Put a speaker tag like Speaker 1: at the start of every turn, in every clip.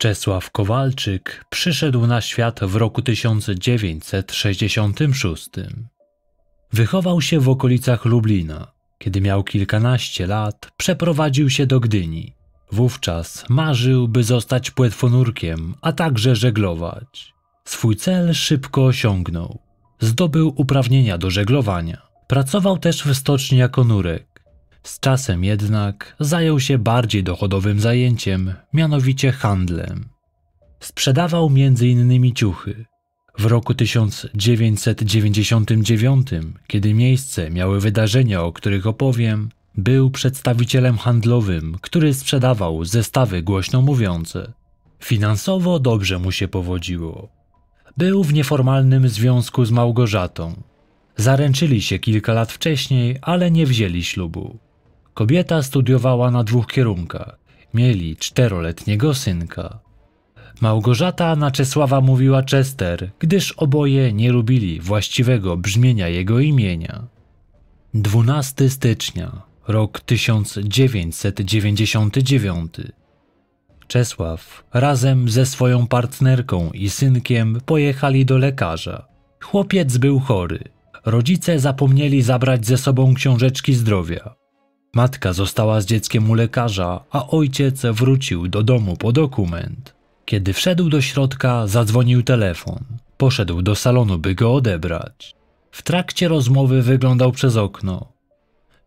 Speaker 1: Czesław Kowalczyk przyszedł na świat w roku 1966. Wychował się w okolicach Lublina. Kiedy miał kilkanaście lat, przeprowadził się do Gdyni. Wówczas marzył, by zostać płetwonurkiem, a także żeglować. Swój cel szybko osiągnął. Zdobył uprawnienia do żeglowania. Pracował też w stoczni jako nurek. Z czasem jednak zajął się bardziej dochodowym zajęciem, mianowicie handlem. Sprzedawał m.in. ciuchy. W roku 1999, kiedy miejsce miały wydarzenia, o których opowiem, był przedstawicielem handlowym, który sprzedawał zestawy głośno mówiące. Finansowo dobrze mu się powodziło. Był w nieformalnym związku z Małgorzatą. Zaręczyli się kilka lat wcześniej, ale nie wzięli ślubu. Kobieta studiowała na dwóch kierunkach. Mieli czteroletniego synka. Małgorzata na Czesława mówiła Chester, gdyż oboje nie lubili właściwego brzmienia jego imienia. 12 stycznia, rok 1999. Czesław razem ze swoją partnerką i synkiem pojechali do lekarza. Chłopiec był chory. Rodzice zapomnieli zabrać ze sobą książeczki zdrowia. Matka została z dzieckiem u lekarza, a ojciec wrócił do domu po dokument. Kiedy wszedł do środka, zadzwonił telefon. Poszedł do salonu, by go odebrać. W trakcie rozmowy wyglądał przez okno.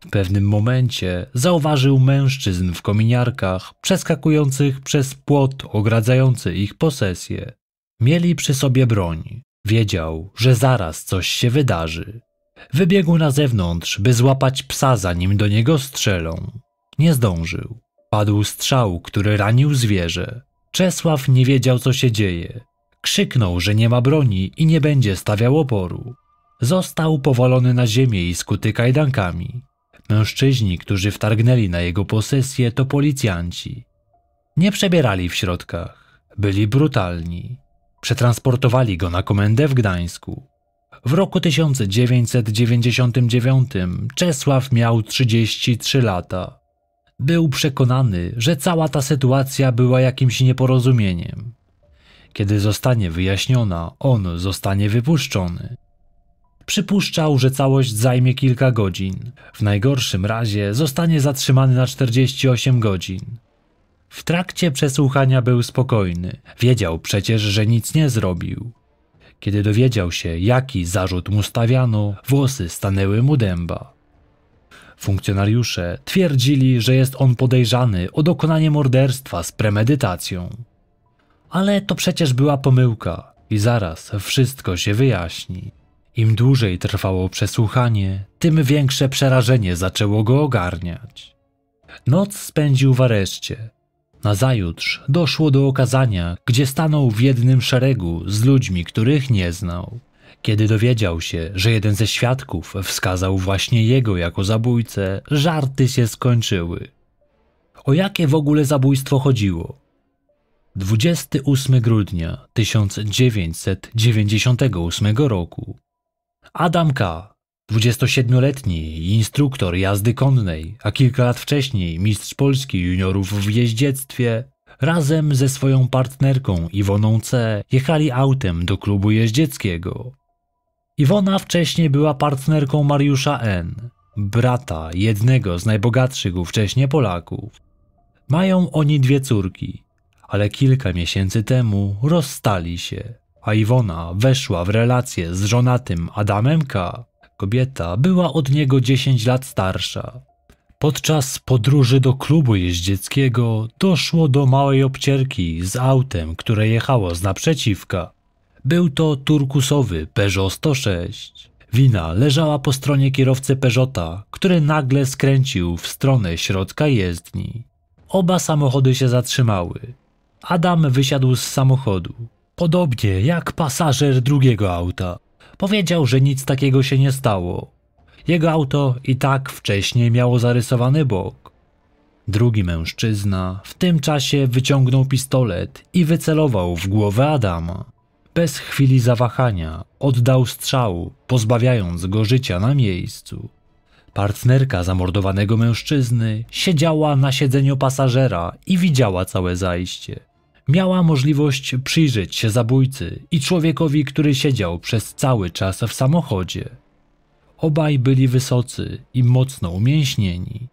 Speaker 1: W pewnym momencie zauważył mężczyzn w kominiarkach przeskakujących przez płot ogradzający ich posesję. Mieli przy sobie broń. Wiedział, że zaraz coś się wydarzy. Wybiegł na zewnątrz, by złapać psa, zanim do niego strzelą. Nie zdążył. Padł strzał, który ranił zwierzę. Czesław nie wiedział, co się dzieje. Krzyknął, że nie ma broni i nie będzie stawiał oporu. Został powalony na ziemię i skuty kajdankami. Mężczyźni, którzy wtargnęli na jego posesję, to policjanci. Nie przebierali w środkach. Byli brutalni. Przetransportowali go na komendę w Gdańsku. W roku 1999 Czesław miał 33 lata. Był przekonany, że cała ta sytuacja była jakimś nieporozumieniem. Kiedy zostanie wyjaśniona, on zostanie wypuszczony. Przypuszczał, że całość zajmie kilka godzin. W najgorszym razie zostanie zatrzymany na 48 godzin. W trakcie przesłuchania był spokojny. Wiedział przecież, że nic nie zrobił. Kiedy dowiedział się, jaki zarzut mu stawiano, włosy stanęły mu dęba. Funkcjonariusze twierdzili, że jest on podejrzany o dokonanie morderstwa z premedytacją. Ale to przecież była pomyłka i zaraz wszystko się wyjaśni. Im dłużej trwało przesłuchanie, tym większe przerażenie zaczęło go ogarniać. Noc spędził w areszcie, Nazajutrz doszło do okazania, gdzie stanął w jednym szeregu z ludźmi, których nie znał. Kiedy dowiedział się, że jeden ze świadków wskazał właśnie jego jako zabójcę, żarty się skończyły. O jakie w ogóle zabójstwo chodziło? 28 grudnia 1998 roku. Adam K. 27-letni instruktor jazdy konnej, a kilka lat wcześniej mistrz Polski juniorów w jeździectwie, razem ze swoją partnerką Iwoną C. jechali autem do klubu jeździeckiego. Iwona wcześniej była partnerką Mariusza N., brata jednego z najbogatszych ówcześnie Polaków. Mają oni dwie córki, ale kilka miesięcy temu rozstali się, a Iwona weszła w relację z żonatym Adamem K., Kobieta była od niego 10 lat starsza. Podczas podróży do klubu jeździeckiego doszło do małej obcierki z autem, które jechało z naprzeciwka. Był to turkusowy Peugeot 106. Wina leżała po stronie kierowcy Peugeota, który nagle skręcił w stronę środka jezdni. Oba samochody się zatrzymały. Adam wysiadł z samochodu, podobnie jak pasażer drugiego auta. Powiedział, że nic takiego się nie stało. Jego auto i tak wcześniej miało zarysowany bok. Drugi mężczyzna w tym czasie wyciągnął pistolet i wycelował w głowę Adama. Bez chwili zawahania oddał strzał, pozbawiając go życia na miejscu. Partnerka zamordowanego mężczyzny siedziała na siedzeniu pasażera i widziała całe zajście miała możliwość przyjrzeć się zabójcy i człowiekowi, który siedział przez cały czas w samochodzie. Obaj byli wysocy i mocno umięśnieni.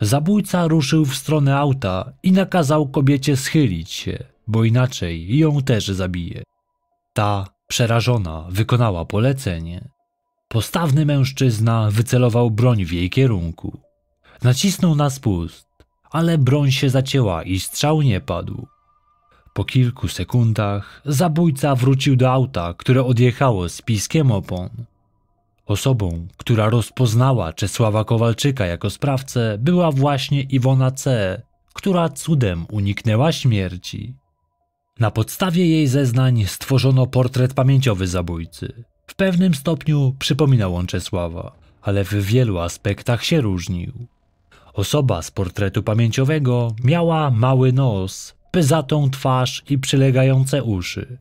Speaker 1: Zabójca ruszył w stronę auta i nakazał kobiecie schylić się, bo inaczej ją też zabije. Ta, przerażona, wykonała polecenie. Postawny mężczyzna wycelował broń w jej kierunku. Nacisnął na spust, ale broń się zacięła i strzał nie padł. Po kilku sekundach zabójca wrócił do auta, które odjechało z piskiem opon. Osobą, która rozpoznała Czesława Kowalczyka jako sprawcę, była właśnie Iwona C., która cudem uniknęła śmierci. Na podstawie jej zeznań stworzono portret pamięciowy zabójcy. W pewnym stopniu przypominał on Czesława, ale w wielu aspektach się różnił. Osoba z portretu pamięciowego miała mały nos, pyzatą twarz i przylegające uszy.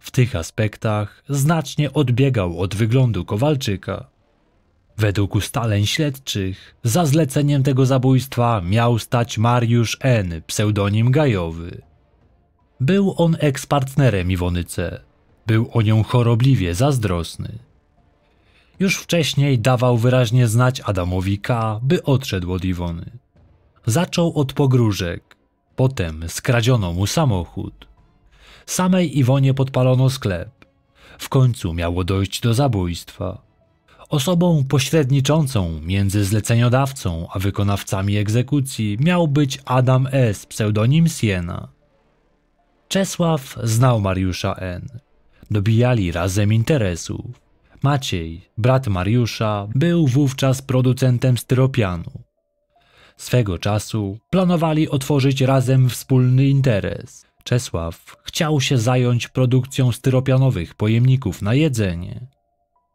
Speaker 1: W tych aspektach znacznie odbiegał od wyglądu Kowalczyka. Według ustaleń śledczych, za zleceniem tego zabójstwa miał stać Mariusz N., pseudonim Gajowy. Był on ekspartnerem Iwony C. Był o nią chorobliwie zazdrosny. Już wcześniej dawał wyraźnie znać Adamowi K., by odszedł od Iwony. Zaczął od pogróżek, Potem skradziono mu samochód. Samej Iwonie podpalono sklep. W końcu miało dojść do zabójstwa. Osobą pośredniczącą między zleceniodawcą a wykonawcami egzekucji miał być Adam S., pseudonim Siena. Czesław znał Mariusza N. Dobijali razem interesów. Maciej, brat Mariusza, był wówczas producentem styropianu. Swego czasu planowali otworzyć razem wspólny interes. Czesław chciał się zająć produkcją styropianowych pojemników na jedzenie.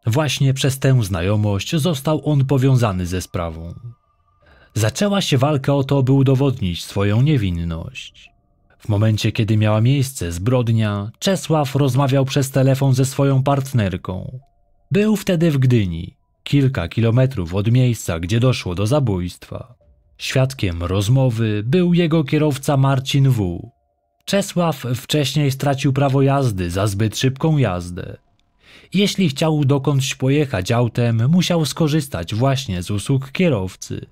Speaker 1: Właśnie przez tę znajomość został on powiązany ze sprawą. Zaczęła się walka o to, by udowodnić swoją niewinność. W momencie, kiedy miała miejsce zbrodnia, Czesław rozmawiał przez telefon ze swoją partnerką. Był wtedy w Gdyni, kilka kilometrów od miejsca, gdzie doszło do zabójstwa. Świadkiem rozmowy był jego kierowca Marcin W. Czesław wcześniej stracił prawo jazdy za zbyt szybką jazdę. Jeśli chciał dokądś pojechać autem, musiał skorzystać właśnie z usług kierowcy.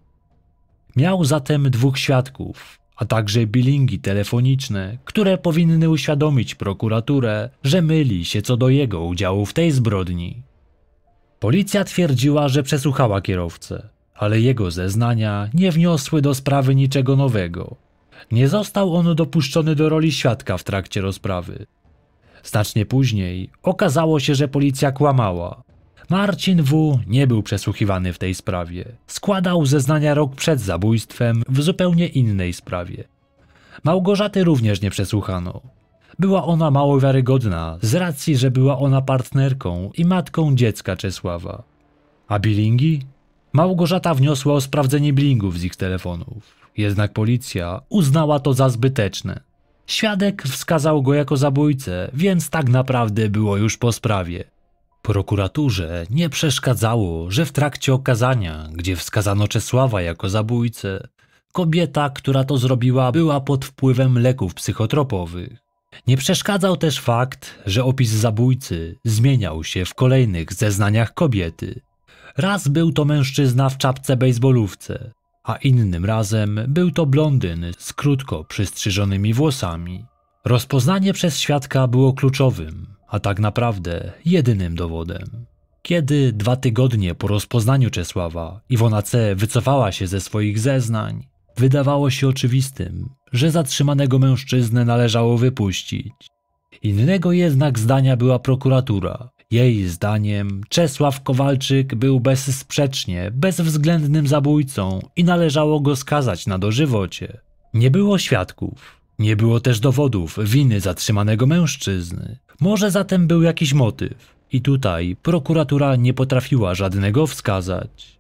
Speaker 1: Miał zatem dwóch świadków, a także bilingi telefoniczne, które powinny uświadomić prokuraturę, że myli się co do jego udziału w tej zbrodni. Policja twierdziła, że przesłuchała kierowcę ale jego zeznania nie wniosły do sprawy niczego nowego. Nie został on dopuszczony do roli świadka w trakcie rozprawy. Znacznie później okazało się, że policja kłamała. Marcin W. nie był przesłuchiwany w tej sprawie. Składał zeznania rok przed zabójstwem w zupełnie innej sprawie. Małgorzaty również nie przesłuchano. Była ona mało wiarygodna z racji, że była ona partnerką i matką dziecka Czesława. A Bilingi? Małgorzata wniosła o sprawdzenie blingów z ich telefonów. Jednak policja uznała to za zbyteczne. Świadek wskazał go jako zabójcę, więc tak naprawdę było już po sprawie. Prokuraturze nie przeszkadzało, że w trakcie okazania, gdzie wskazano Czesława jako zabójcę, kobieta, która to zrobiła, była pod wpływem leków psychotropowych. Nie przeszkadzał też fakt, że opis zabójcy zmieniał się w kolejnych zeznaniach kobiety. Raz był to mężczyzna w czapce bejsbolówce, a innym razem był to blondyn z krótko przystrzyżonymi włosami. Rozpoznanie przez świadka było kluczowym, a tak naprawdę jedynym dowodem. Kiedy dwa tygodnie po rozpoznaniu Czesława Iwona C. wycofała się ze swoich zeznań, wydawało się oczywistym, że zatrzymanego mężczyznę należało wypuścić. Innego jednak zdania była prokuratura, jej zdaniem Czesław Kowalczyk był bezsprzecznie bezwzględnym zabójcą i należało go skazać na dożywocie. Nie było świadków, nie było też dowodów winy zatrzymanego mężczyzny. Może zatem był jakiś motyw i tutaj prokuratura nie potrafiła żadnego wskazać.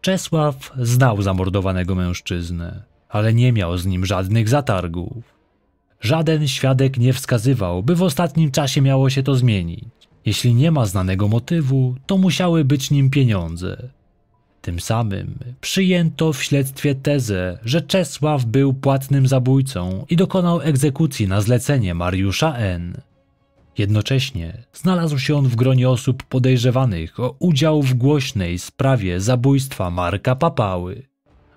Speaker 1: Czesław znał zamordowanego mężczyznę, ale nie miał z nim żadnych zatargów. Żaden świadek nie wskazywał, by w ostatnim czasie miało się to zmienić. Jeśli nie ma znanego motywu, to musiały być nim pieniądze. Tym samym przyjęto w śledztwie tezę, że Czesław był płatnym zabójcą i dokonał egzekucji na zlecenie Mariusza N. Jednocześnie znalazł się on w gronie osób podejrzewanych o udział w głośnej sprawie zabójstwa Marka Papały.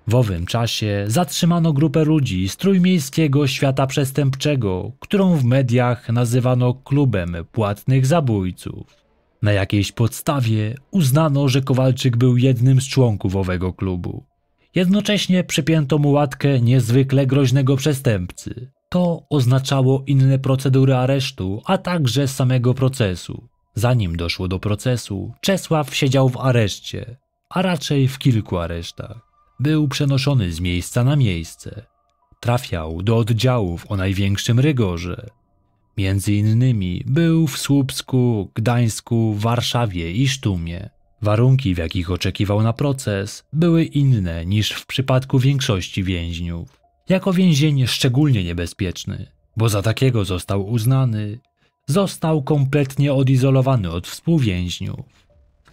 Speaker 1: W owym czasie zatrzymano grupę ludzi z trójmiejskiego świata przestępczego, którą w mediach nazywano klubem płatnych zabójców. Na jakiejś podstawie uznano, że Kowalczyk był jednym z członków owego klubu. Jednocześnie przypięto mu łatkę niezwykle groźnego przestępcy. To oznaczało inne procedury aresztu, a także samego procesu. Zanim doszło do procesu, Czesław siedział w areszcie, a raczej w kilku aresztach. Był przenoszony z miejsca na miejsce. Trafiał do oddziałów o największym rygorze. Między innymi był w Słupsku, Gdańsku, Warszawie i Sztumie. Warunki, w jakich oczekiwał na proces, były inne niż w przypadku większości więźniów. Jako więzienie szczególnie niebezpieczny, bo za takiego został uznany, został kompletnie odizolowany od współwięźniów.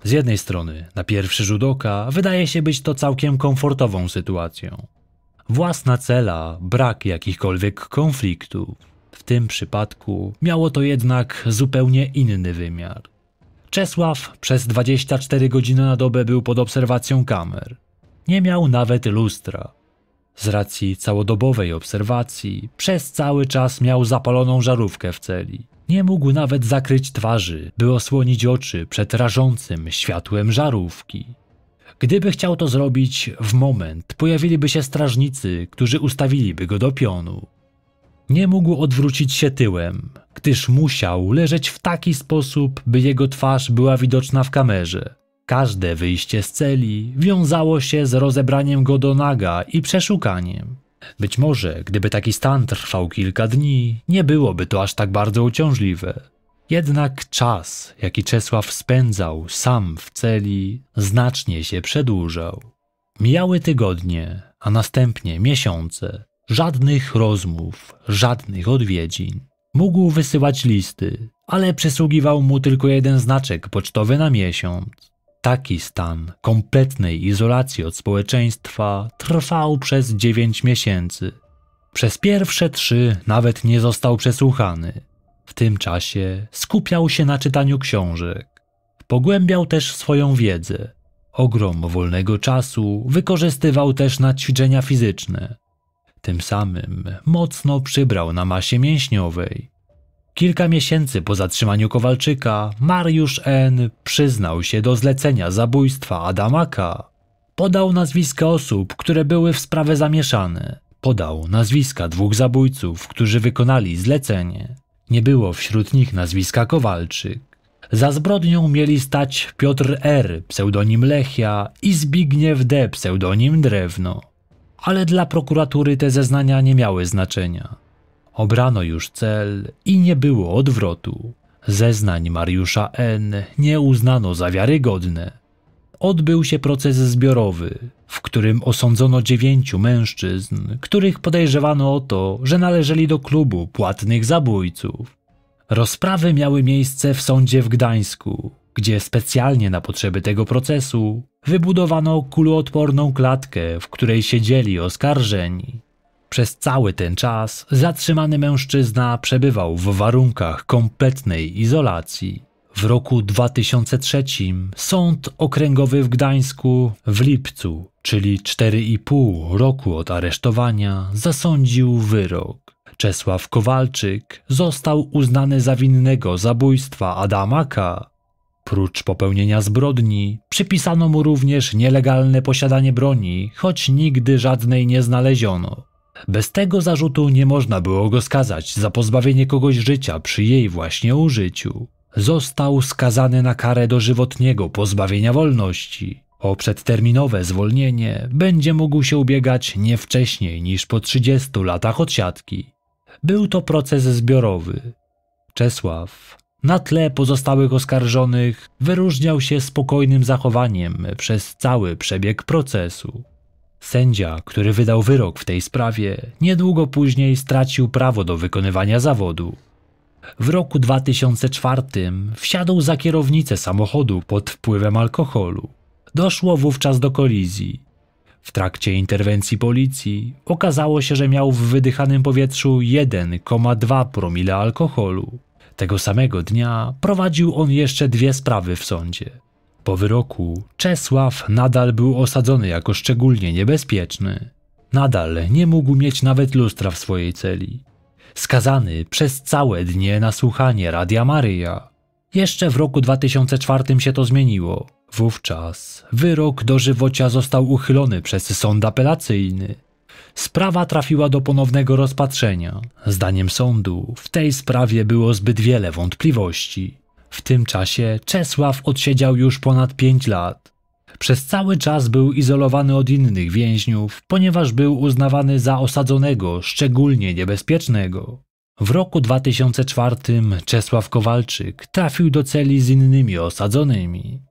Speaker 1: Z jednej strony, na pierwszy rzut oka, wydaje się być to całkiem komfortową sytuacją. Własna cela, brak jakichkolwiek konfliktów. W tym przypadku miało to jednak zupełnie inny wymiar. Czesław przez 24 godziny na dobę był pod obserwacją kamer. Nie miał nawet lustra. Z racji całodobowej obserwacji, przez cały czas miał zapaloną żarówkę w celi. Nie mógł nawet zakryć twarzy, by osłonić oczy przed rażącym światłem żarówki. Gdyby chciał to zrobić w moment, pojawiliby się strażnicy, którzy ustawiliby go do pionu. Nie mógł odwrócić się tyłem, gdyż musiał leżeć w taki sposób, by jego twarz była widoczna w kamerze. Każde wyjście z celi wiązało się z rozebraniem go do naga i przeszukaniem. Być może, gdyby taki stan trwał kilka dni, nie byłoby to aż tak bardzo uciążliwe. Jednak czas, jaki Czesław spędzał sam w celi, znacznie się przedłużał. Mijały tygodnie, a następnie miesiące. Żadnych rozmów, żadnych odwiedzin. Mógł wysyłać listy, ale przysługiwał mu tylko jeden znaczek pocztowy na miesiąc. Taki stan kompletnej izolacji od społeczeństwa trwał przez 9 miesięcy. Przez pierwsze trzy nawet nie został przesłuchany. W tym czasie skupiał się na czytaniu książek. Pogłębiał też swoją wiedzę. Ogrom wolnego czasu wykorzystywał też na ćwiczenia fizyczne. Tym samym mocno przybrał na masie mięśniowej. Kilka miesięcy po zatrzymaniu Kowalczyka, Mariusz N. przyznał się do zlecenia zabójstwa Adamaka. Podał nazwiska osób, które były w sprawę zamieszane. Podał nazwiska dwóch zabójców, którzy wykonali zlecenie. Nie było wśród nich nazwiska Kowalczyk. Za zbrodnią mieli stać Piotr R., pseudonim Lechia i Zbigniew D., pseudonim Drewno. Ale dla prokuratury te zeznania nie miały znaczenia. Obrano już cel i nie było odwrotu. Zeznań Mariusza N. nie uznano za wiarygodne. Odbył się proces zbiorowy, w którym osądzono dziewięciu mężczyzn, których podejrzewano o to, że należeli do klubu płatnych zabójców. Rozprawy miały miejsce w sądzie w Gdańsku, gdzie specjalnie na potrzeby tego procesu wybudowano kuloodporną klatkę, w której siedzieli oskarżeni. Przez cały ten czas zatrzymany mężczyzna przebywał w warunkach kompletnej izolacji. W roku 2003 sąd okręgowy w Gdańsku w lipcu, czyli 4,5 roku od aresztowania, zasądził wyrok. Czesław Kowalczyk został uznany za winnego zabójstwa Adamaka. Prócz popełnienia zbrodni, przypisano mu również nielegalne posiadanie broni, choć nigdy żadnej nie znaleziono. Bez tego zarzutu nie można było go skazać za pozbawienie kogoś życia przy jej właśnie użyciu. Został skazany na karę dożywotniego pozbawienia wolności. O przedterminowe zwolnienie będzie mógł się ubiegać nie wcześniej niż po 30 latach odsiadki. Był to proces zbiorowy. Czesław na tle pozostałych oskarżonych wyróżniał się spokojnym zachowaniem przez cały przebieg procesu. Sędzia, który wydał wyrok w tej sprawie, niedługo później stracił prawo do wykonywania zawodu. W roku 2004 wsiadł za kierownicę samochodu pod wpływem alkoholu. Doszło wówczas do kolizji. W trakcie interwencji policji okazało się, że miał w wydychanym powietrzu 1,2 promile alkoholu. Tego samego dnia prowadził on jeszcze dwie sprawy w sądzie. Po wyroku Czesław nadal był osadzony jako szczególnie niebezpieczny. Nadal nie mógł mieć nawet lustra w swojej celi. Skazany przez całe dnie na słuchanie Radia Maryja. Jeszcze w roku 2004 się to zmieniło. Wówczas wyrok dożywocia został uchylony przez sąd apelacyjny. Sprawa trafiła do ponownego rozpatrzenia. Zdaniem sądu w tej sprawie było zbyt wiele wątpliwości. W tym czasie Czesław odsiedział już ponad 5 lat. Przez cały czas był izolowany od innych więźniów, ponieważ był uznawany za osadzonego, szczególnie niebezpiecznego. W roku 2004 Czesław Kowalczyk trafił do celi z innymi osadzonymi.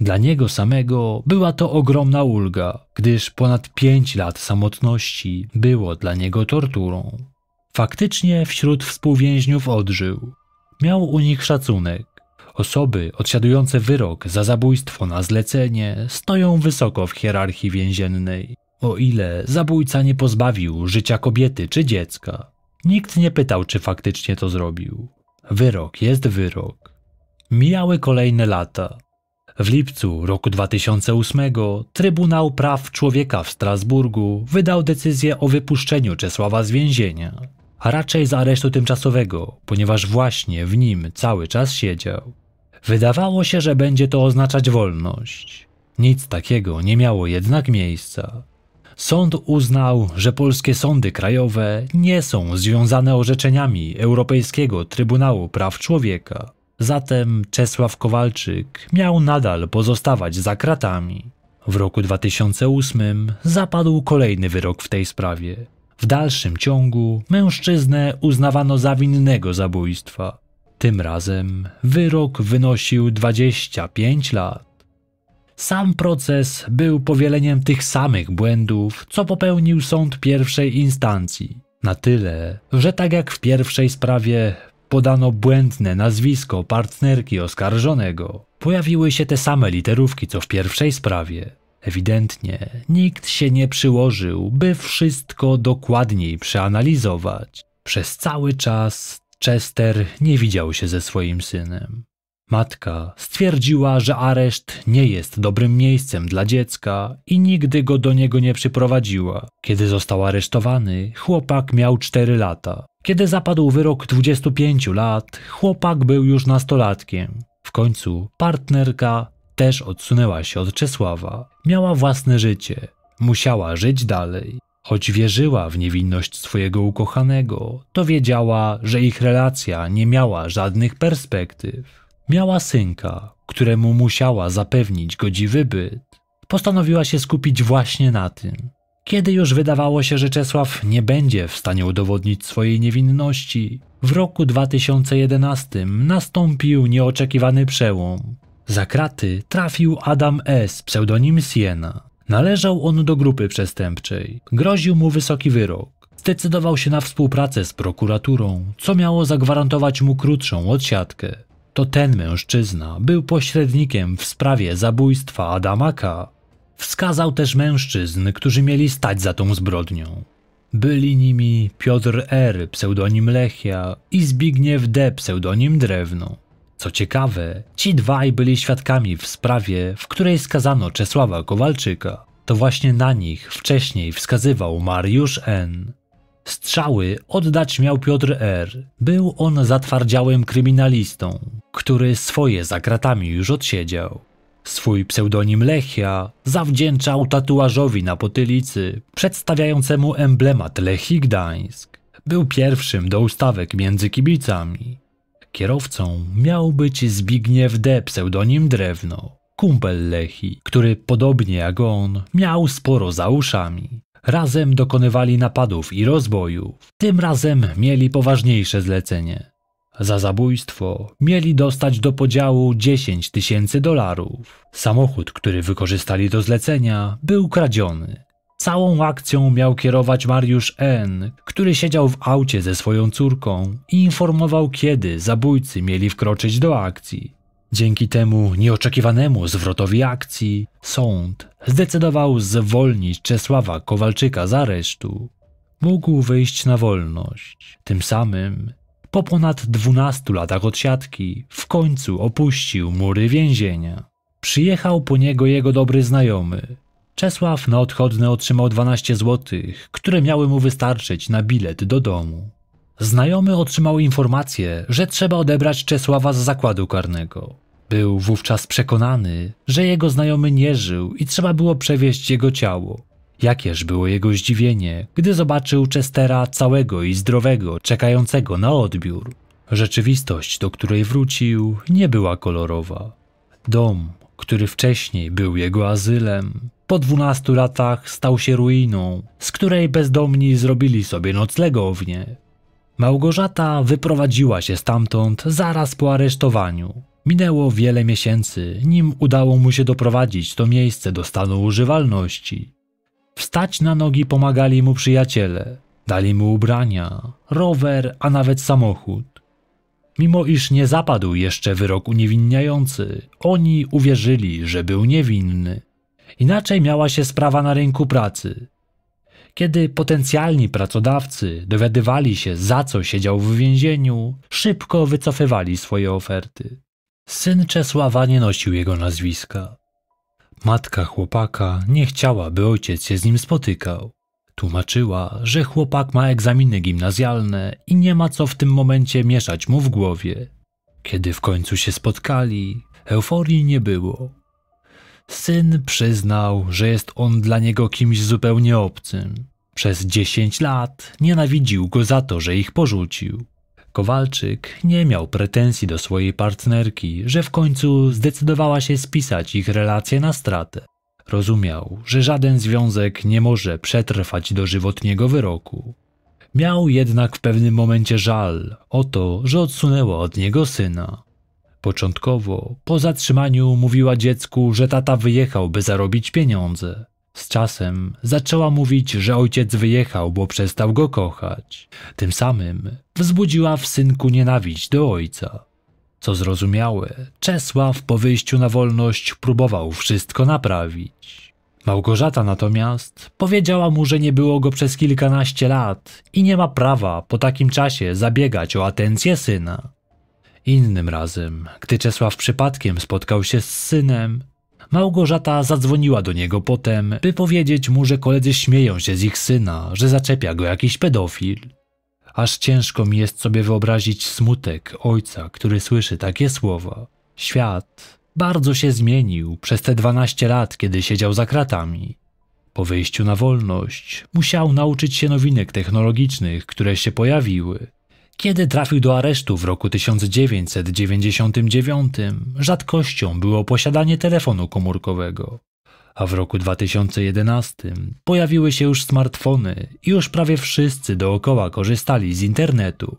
Speaker 1: Dla niego samego była to ogromna ulga, gdyż ponad 5 lat samotności było dla niego torturą. Faktycznie wśród współwięźniów odżył. Miał u nich szacunek, Osoby odsiadujące wyrok za zabójstwo na zlecenie stoją wysoko w hierarchii więziennej, o ile zabójca nie pozbawił życia kobiety czy dziecka. Nikt nie pytał, czy faktycznie to zrobił. Wyrok jest wyrok. Mijały kolejne lata. W lipcu roku 2008 Trybunał Praw Człowieka w Strasburgu wydał decyzję o wypuszczeniu Czesława z więzienia, a raczej z aresztu tymczasowego, ponieważ właśnie w nim cały czas siedział. Wydawało się, że będzie to oznaczać wolność. Nic takiego nie miało jednak miejsca. Sąd uznał, że polskie sądy krajowe nie są związane orzeczeniami Europejskiego Trybunału Praw Człowieka. Zatem Czesław Kowalczyk miał nadal pozostawać za kratami. W roku 2008 zapadł kolejny wyrok w tej sprawie. W dalszym ciągu mężczyznę uznawano za winnego zabójstwa. Tym razem wyrok wynosił 25 lat. Sam proces był powieleniem tych samych błędów, co popełnił sąd pierwszej instancji. Na tyle, że tak jak w pierwszej sprawie podano błędne nazwisko partnerki oskarżonego, pojawiły się te same literówki co w pierwszej sprawie. Ewidentnie nikt się nie przyłożył, by wszystko dokładniej przeanalizować. Przez cały czas Chester nie widział się ze swoim synem. Matka stwierdziła, że areszt nie jest dobrym miejscem dla dziecka i nigdy go do niego nie przyprowadziła. Kiedy został aresztowany, chłopak miał 4 lata. Kiedy zapadł wyrok 25 lat, chłopak był już nastolatkiem. W końcu partnerka też odsunęła się od Czesława. Miała własne życie. Musiała żyć dalej. Choć wierzyła w niewinność swojego ukochanego, to wiedziała, że ich relacja nie miała żadnych perspektyw. Miała synka, któremu musiała zapewnić godziwy byt. Postanowiła się skupić właśnie na tym. Kiedy już wydawało się, że Czesław nie będzie w stanie udowodnić swojej niewinności, w roku 2011 nastąpił nieoczekiwany przełom. Za kraty trafił Adam S., pseudonim Siena. Należał on do grupy przestępczej. Groził mu wysoki wyrok. Zdecydował się na współpracę z prokuraturą, co miało zagwarantować mu krótszą odsiadkę. To ten mężczyzna był pośrednikiem w sprawie zabójstwa Adamaka. Wskazał też mężczyzn, którzy mieli stać za tą zbrodnią. Byli nimi Piotr R., pseudonim Lechia i Zbigniew D., pseudonim Drewno. Co ciekawe, ci dwaj byli świadkami w sprawie, w której skazano Czesława Kowalczyka. To właśnie na nich wcześniej wskazywał Mariusz N. Strzały oddać miał Piotr R. Był on zatwardziałym kryminalistą, który swoje za kratami już odsiedział. Swój pseudonim Lechia zawdzięczał tatuażowi na potylicy, przedstawiającemu emblemat Lechii Gdańsk. Był pierwszym do ustawek między kibicami. Kierowcą miał być Zbigniew D. pseudonim Drewno, kumpel Lechi, który podobnie jak on miał sporo za uszami. Razem dokonywali napadów i rozbojów. Tym razem mieli poważniejsze zlecenie. Za zabójstwo mieli dostać do podziału 10 tysięcy dolarów. Samochód, który wykorzystali do zlecenia, był kradziony. Całą akcją miał kierować Mariusz N., który siedział w aucie ze swoją córką i informował, kiedy zabójcy mieli wkroczyć do akcji. Dzięki temu nieoczekiwanemu zwrotowi akcji sąd zdecydował zwolnić Czesława Kowalczyka z aresztu. Mógł wyjść na wolność. Tym samym, po ponad 12 latach odsiadki, w końcu opuścił mury więzienia. Przyjechał po niego jego dobry znajomy, Czesław na odchodne otrzymał 12 zł, które miały mu wystarczyć na bilet do domu. Znajomy otrzymał informację, że trzeba odebrać Czesława z zakładu karnego. Był wówczas przekonany, że jego znajomy nie żył i trzeba było przewieźć jego ciało. Jakież było jego zdziwienie, gdy zobaczył Chestera całego i zdrowego, czekającego na odbiór. Rzeczywistość, do której wrócił, nie była kolorowa. Dom, który wcześniej był jego azylem, po 12 latach stał się ruiną, z której bezdomni zrobili sobie noclegownię. Małgorzata wyprowadziła się stamtąd zaraz po aresztowaniu. Minęło wiele miesięcy, nim udało mu się doprowadzić to miejsce do stanu używalności. Wstać na nogi pomagali mu przyjaciele, dali mu ubrania, rower, a nawet samochód. Mimo iż nie zapadł jeszcze wyrok uniewinniający, oni uwierzyli, że był niewinny. Inaczej miała się sprawa na rynku pracy. Kiedy potencjalni pracodawcy dowiadywali się, za co siedział w więzieniu, szybko wycofywali swoje oferty. Syn Czesława nie nosił jego nazwiska. Matka chłopaka nie chciała, by ojciec się z nim spotykał. Tłumaczyła, że chłopak ma egzaminy gimnazjalne i nie ma co w tym momencie mieszać mu w głowie. Kiedy w końcu się spotkali, euforii nie było. Syn przyznał, że jest on dla niego kimś zupełnie obcym. Przez 10 lat nienawidził go za to, że ich porzucił. Kowalczyk nie miał pretensji do swojej partnerki, że w końcu zdecydowała się spisać ich relacje na stratę. Rozumiał, że żaden związek nie może przetrwać dożywotniego wyroku. Miał jednak w pewnym momencie żal o to, że odsunęła od niego syna. Początkowo, po zatrzymaniu, mówiła dziecku, że tata wyjechał, by zarobić pieniądze. Z czasem zaczęła mówić, że ojciec wyjechał, bo przestał go kochać. Tym samym wzbudziła w synku nienawiść do ojca. Co zrozumiałe, Czesław po wyjściu na wolność próbował wszystko naprawić. Małgorzata natomiast powiedziała mu, że nie było go przez kilkanaście lat i nie ma prawa po takim czasie zabiegać o atencję syna. Innym razem, gdy Czesław przypadkiem spotkał się z synem, Małgorzata zadzwoniła do niego potem, by powiedzieć mu, że koledzy śmieją się z ich syna, że zaczepia go jakiś pedofil. Aż ciężko mi jest sobie wyobrazić smutek ojca, który słyszy takie słowa. Świat bardzo się zmienił przez te 12 lat, kiedy siedział za kratami. Po wyjściu na wolność musiał nauczyć się nowinek technologicznych, które się pojawiły. Kiedy trafił do aresztu w roku 1999, rzadkością było posiadanie telefonu komórkowego. A w roku 2011 pojawiły się już smartfony i już prawie wszyscy dookoła korzystali z internetu.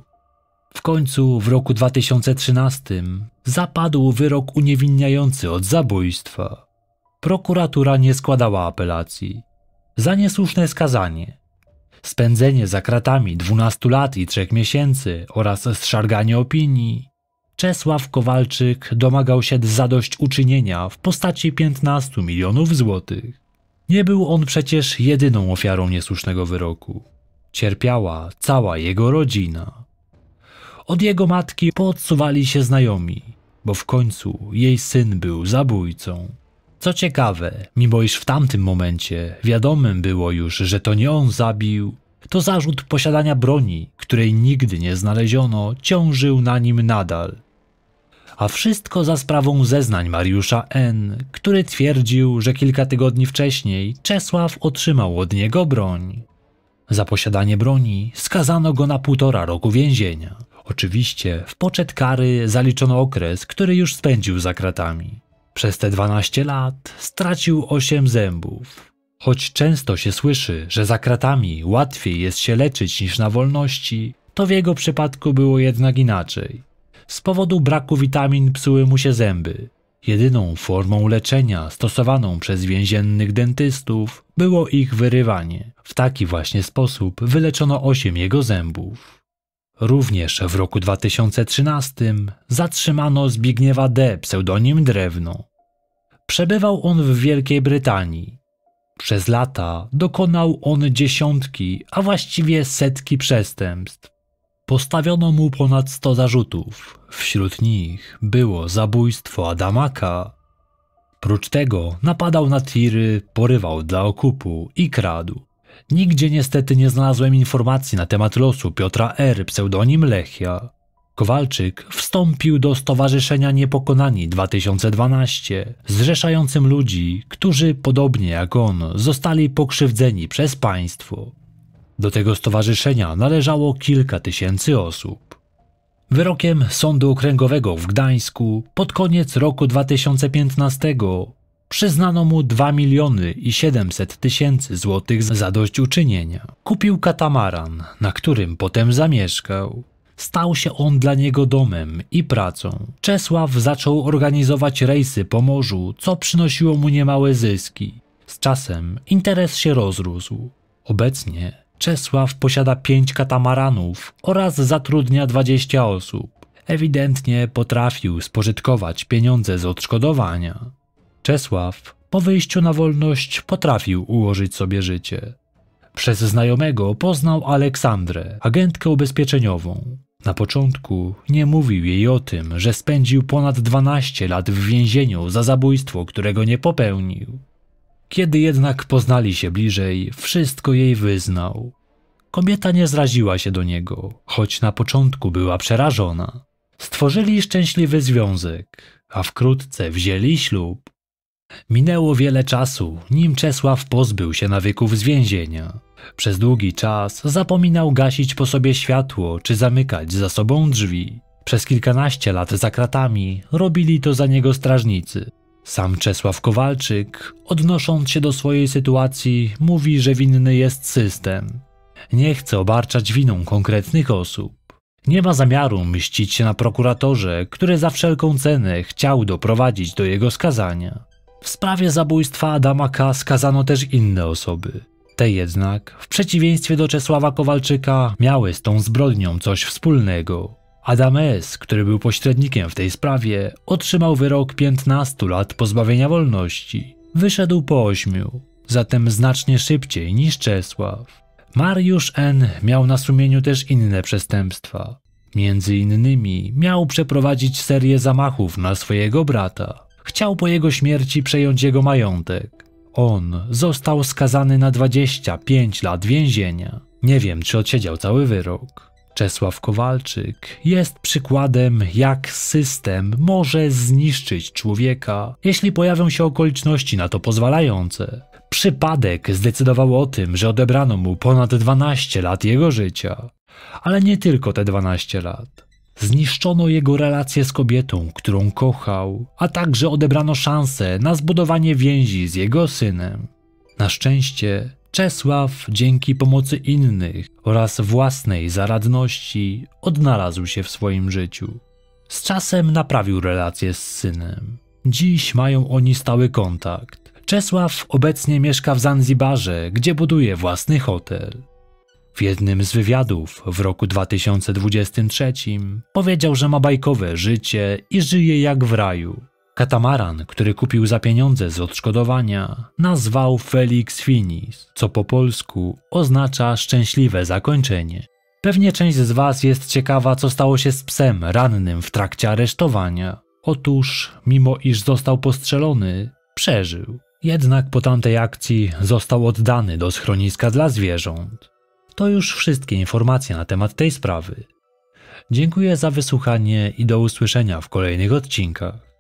Speaker 1: W końcu w roku 2013 zapadł wyrok uniewinniający od zabójstwa. Prokuratura nie składała apelacji. Za niesłuszne skazanie spędzenie za kratami 12 lat i 3 miesięcy oraz zszarganie opinii. Czesław Kowalczyk domagał się zadośćuczynienia w postaci 15 milionów złotych. Nie był on przecież jedyną ofiarą niesłusznego wyroku. Cierpiała cała jego rodzina. Od jego matki podsuwali się znajomi, bo w końcu jej syn był zabójcą. Co ciekawe, mimo iż w tamtym momencie wiadomym było już, że to nie on zabił, to zarzut posiadania broni, której nigdy nie znaleziono, ciążył na nim nadal. A wszystko za sprawą zeznań Mariusza N., który twierdził, że kilka tygodni wcześniej Czesław otrzymał od niego broń. Za posiadanie broni skazano go na półtora roku więzienia. Oczywiście w poczet kary zaliczono okres, który już spędził za kratami. Przez te 12 lat stracił 8 zębów. Choć często się słyszy, że za kratami łatwiej jest się leczyć niż na wolności, to w jego przypadku było jednak inaczej. Z powodu braku witamin psuły mu się zęby. Jedyną formą leczenia stosowaną przez więziennych dentystów było ich wyrywanie. W taki właśnie sposób wyleczono 8 jego zębów. Również w roku 2013 zatrzymano Zbigniewa D. pseudonim Drewno. Przebywał on w Wielkiej Brytanii. Przez lata dokonał on dziesiątki, a właściwie setki przestępstw. Postawiono mu ponad 100 zarzutów. Wśród nich było zabójstwo Adamaka. Prócz tego napadał na tiry, porywał dla okupu i kradł. Nigdzie niestety nie znalazłem informacji na temat losu Piotra R., pseudonim Lechia. Kowalczyk wstąpił do Stowarzyszenia Niepokonani 2012, zrzeszającym ludzi, którzy, podobnie jak on, zostali pokrzywdzeni przez państwo. Do tego stowarzyszenia należało kilka tysięcy osób. Wyrokiem Sądu Okręgowego w Gdańsku pod koniec roku 2015 Przyznano mu 2 miliony i 700 tysięcy złotych za dość uczynienia. Kupił katamaran, na którym potem zamieszkał. Stał się on dla niego domem i pracą. Czesław zaczął organizować rejsy po morzu, co przynosiło mu niemałe zyski. Z czasem interes się rozrósł. Obecnie Czesław posiada 5 katamaranów oraz zatrudnia 20 osób. Ewidentnie potrafił spożytkować pieniądze z odszkodowania. Czesław po wyjściu na wolność potrafił ułożyć sobie życie. Przez znajomego poznał Aleksandrę, agentkę ubezpieczeniową. Na początku nie mówił jej o tym, że spędził ponad 12 lat w więzieniu za zabójstwo, którego nie popełnił. Kiedy jednak poznali się bliżej, wszystko jej wyznał. Kobieta nie zraziła się do niego, choć na początku była przerażona. Stworzyli szczęśliwy związek, a wkrótce wzięli ślub. Minęło wiele czasu, nim Czesław pozbył się nawyków z więzienia. Przez długi czas zapominał gasić po sobie światło czy zamykać za sobą drzwi. Przez kilkanaście lat za kratami robili to za niego strażnicy. Sam Czesław Kowalczyk, odnosząc się do swojej sytuacji, mówi, że winny jest system. Nie chce obarczać winą konkretnych osób. Nie ma zamiaru mścić się na prokuratorze, który za wszelką cenę chciał doprowadzić do jego skazania. W sprawie zabójstwa Adama K. skazano też inne osoby. Te jednak, w przeciwieństwie do Czesława Kowalczyka, miały z tą zbrodnią coś wspólnego. Adam S., który był pośrednikiem w tej sprawie, otrzymał wyrok 15 lat pozbawienia wolności. Wyszedł po 8, zatem znacznie szybciej niż Czesław. Mariusz N. miał na sumieniu też inne przestępstwa. Między innymi miał przeprowadzić serię zamachów na swojego brata. Chciał po jego śmierci przejąć jego majątek. On został skazany na 25 lat więzienia. Nie wiem, czy odsiedział cały wyrok. Czesław Kowalczyk jest przykładem, jak system może zniszczyć człowieka, jeśli pojawią się okoliczności na to pozwalające. Przypadek zdecydował o tym, że odebrano mu ponad 12 lat jego życia. Ale nie tylko te 12 lat. Zniszczono jego relacje z kobietą, którą kochał, a także odebrano szansę na zbudowanie więzi z jego synem. Na szczęście Czesław dzięki pomocy innych oraz własnej zaradności odnalazł się w swoim życiu. Z czasem naprawił relacje z synem. Dziś mają oni stały kontakt. Czesław obecnie mieszka w Zanzibarze, gdzie buduje własny hotel. W jednym z wywiadów w roku 2023 powiedział, że ma bajkowe życie i żyje jak w raju. Katamaran, który kupił za pieniądze z odszkodowania, nazwał Felix Finis, co po polsku oznacza szczęśliwe zakończenie. Pewnie część z Was jest ciekawa, co stało się z psem rannym w trakcie aresztowania. Otóż, mimo iż został postrzelony, przeżył. Jednak po tamtej akcji został oddany do schroniska dla zwierząt. To już wszystkie informacje na temat tej sprawy. Dziękuję za wysłuchanie i do usłyszenia w kolejnych odcinkach.